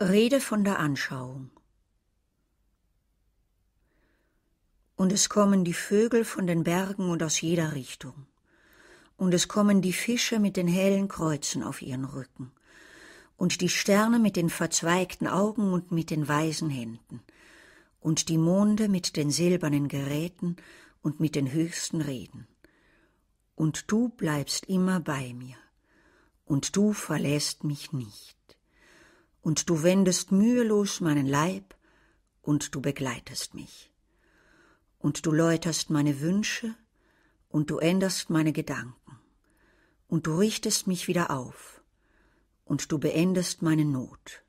Rede von der Anschauung. Und es kommen die Vögel von den Bergen und aus jeder Richtung. Und es kommen die Fische mit den hellen Kreuzen auf ihren Rücken. Und die Sterne mit den verzweigten Augen und mit den weißen Händen. Und die Monde mit den silbernen Geräten und mit den höchsten Reden. Und du bleibst immer bei mir. Und du verlässt mich nicht und du wendest mühelos meinen Leib, und du begleitest mich. Und du läuterst meine Wünsche, und du änderst meine Gedanken, und du richtest mich wieder auf, und du beendest meine Not.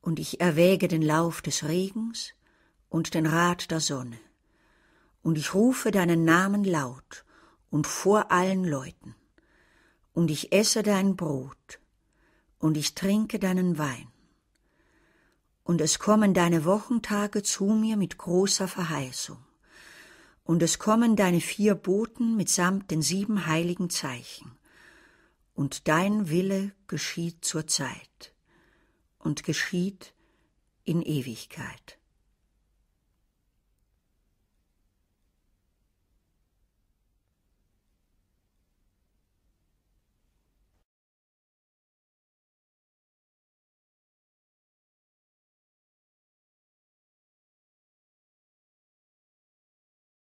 Und ich erwäge den Lauf des Regens und den Rat der Sonne, und ich rufe deinen Namen laut und vor allen Leuten, und ich esse dein Brot, und ich trinke deinen Wein. Und es kommen deine Wochentage zu mir mit großer Verheißung. Und es kommen deine vier Boten mitsamt den sieben heiligen Zeichen. Und dein Wille geschieht zur Zeit und geschieht in Ewigkeit.